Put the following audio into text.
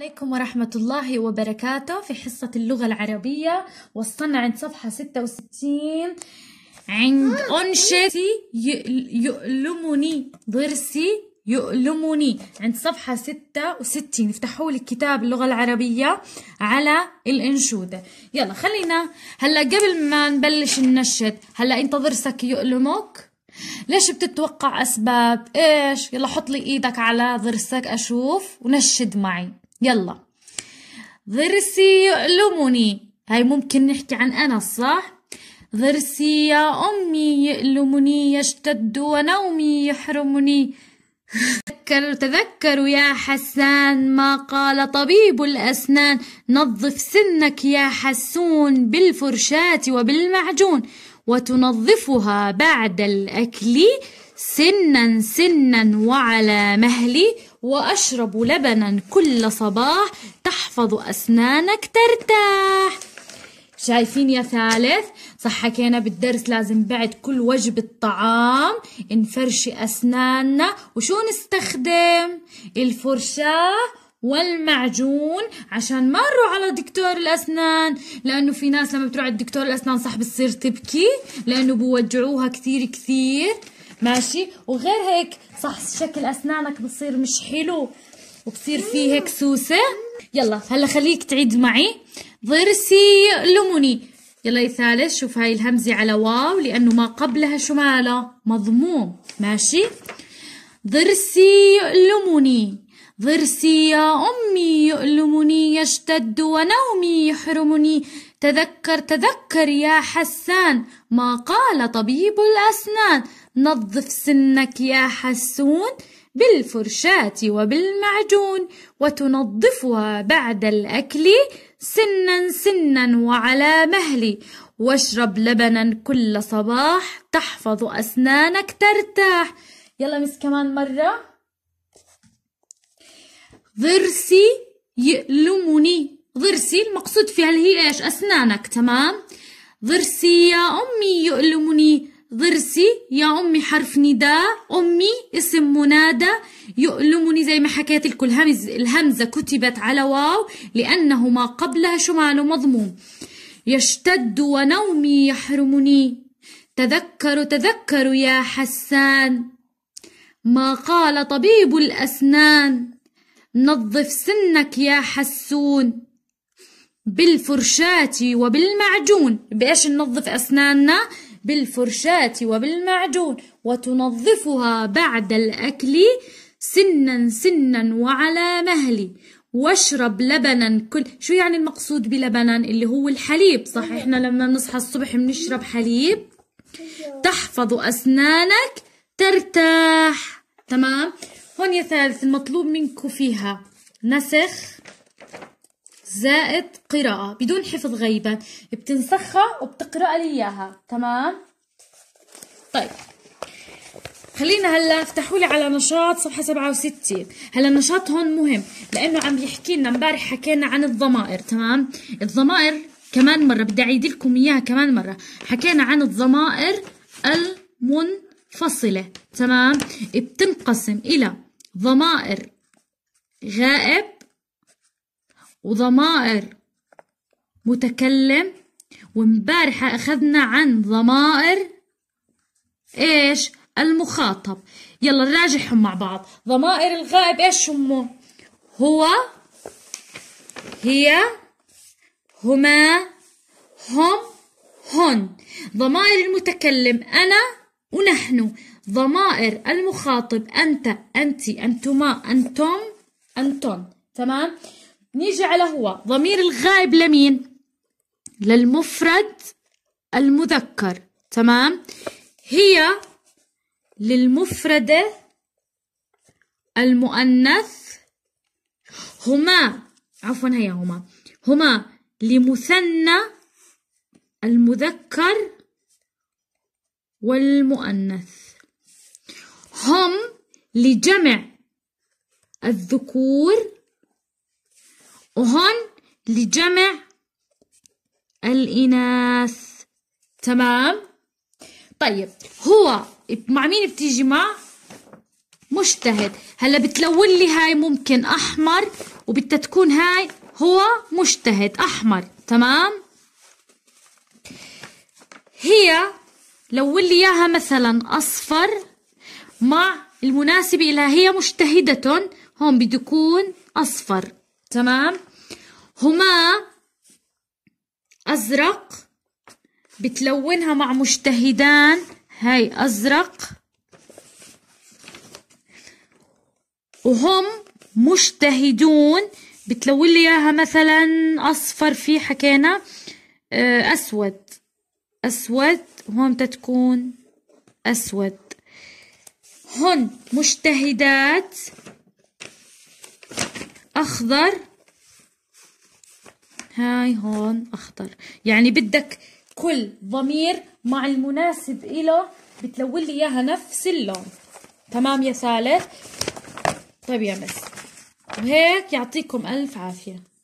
عليكم ورحمة الله وبركاته في حصة اللغة العربية وصلنا عند صفحة آه، 66 عند أنشتي يؤلمني ضرسي يؤلمني عند صفحة 66 افتحوا لي كتاب اللغة العربية على الأنشودة يلا خلينا هلا قبل ما نبلش ننشد هلا انت ضرسك يؤلمك ليش بتتوقع أسباب إيش يلا حط لي إيدك على ضرسك أشوف ونشد معي يلا ضرسي يؤلمني هاي ممكن نحكي عن أنس صح؟ ضرسي يا أمي يؤلمني يشتد ونومي يحرمني تذكر تذكر يا حسان ما قال طبيب الأسنان نظف سنك يا حسون بالفرشاة وبالمعجون وتنظفها بعد الأكل سنا سنا وعلى مهلي وأشرب لبنا كل صباح تحفظ أسنانك ترتاح شايفين يا ثالث صح حكينا بالدرس لازم بعد كل وجبة طعام نفرشي أسناننا وشو نستخدم الفرشاة والمعجون عشان ما نروح على دكتور الأسنان لأنه في ناس لما بتروح على دكتور الأسنان صح بتصير تبكي لأنه بوجعوها كثير كثير ماشي وغير هيك صح شكل اسنانك بصير مش حلو وبصير فيه هيك سوسه يلا هلا خليك تعيد معي ضرسي لموني يلا يا ثالث شوف هاي الهمزه على واو لانه ما قبلها شو مضموم ماشي ضرسي يؤلمني ضرسي يا امي يؤلمني يشتد ونومي يحرمني تذكر تذكر يا حسان ما قال طبيب الأسنان نظف سنك يا حسون بالفرشاة وبالمعجون وتنظفها بعد الأكل سنا سنا وعلى مهل واشرب لبنا كل صباح تحفظ أسنانك ترتاح يلا مس كمان مرة ضرسي يألمني ضرسي المقصود فيها اللي هي ايش اسنانك تمام ضرسي يا امي يؤلمني ضرسي يا امي حرف نداء امي اسم منادى يؤلمني زي ما حكيت لكم الهمز الهمزه كتبت على واو لانه ما قبلها شو ماله مضموم يشتد ونومي يحرمني تذكر تذكر يا حسان ما قال طبيب الاسنان نظف سنك يا حسون بالفرشاة وبالمعجون بإيش ننظف أسناننا بالفرشاة وبالمعجون وتنظفها بعد الأكل سنا سنا وعلى مهل واشرب لبنا كل شو يعني المقصود بلبنا اللي هو الحليب صح احنا لما بنصحى الصبح بنشرب حليب تحفظ أسنانك ترتاح تمام هون يا ثالث المطلوب منكم فيها نسخ زائد قراءة بدون حفظ غيبا بتنسخها وبتقرأ لي إياها تمام طيب خلينا هلا افتحوا لي على نشاط صفحه 67 هلا النشاط هون مهم لانه عم يحكي لنا امبارح حكينا عن الضمائر تمام الضمائر كمان مره بدي اعيد لكم اياها كمان مره حكينا عن الضمائر المنفصله تمام بتنقسم الى ضمائر غائب وضمائر متكلم ومبارحة أخذنا عن ضمائر إيش المخاطب يلا نراجعهم مع بعض ضمائر الغائب إيش هم هو هي هما هم هن ضمائر المتكلم أنا ونحن ضمائر المخاطب أنت أنت أنتما أنتم أنتن تمام نيجي على هو ضمير الغائب لمين للمفرد المذكر تمام هي للمفردة المؤنث هما عفوا هي هما هما لمثنى المذكر والمؤنث هم لجمع الذكور وهون لجمع الإناث تمام طيب هو مع مين بتيجي مع مجتهد هلا بتلون لي هاي ممكن أحمر وبدها تكون هاي هو مجتهد أحمر تمام هي لون لي إياها مثلا أصفر مع المناسبة إلها هي مجتهدة هون بده يكون أصفر تمام هما أزرق بتلونها مع مجتهدان هاي أزرق وهم مجتهدون بتلون لي اياها مثلا اصفر في حكينا آه، اسود اسود هون تتكون اسود هن مجتهدات أخضر هاي هون أخضر يعني بدك كل ضمير مع المناسب إله بتلون لي إياها نفس اللون تمام يا سالح طيب يا مس وهيك يعطيكم ألف عافية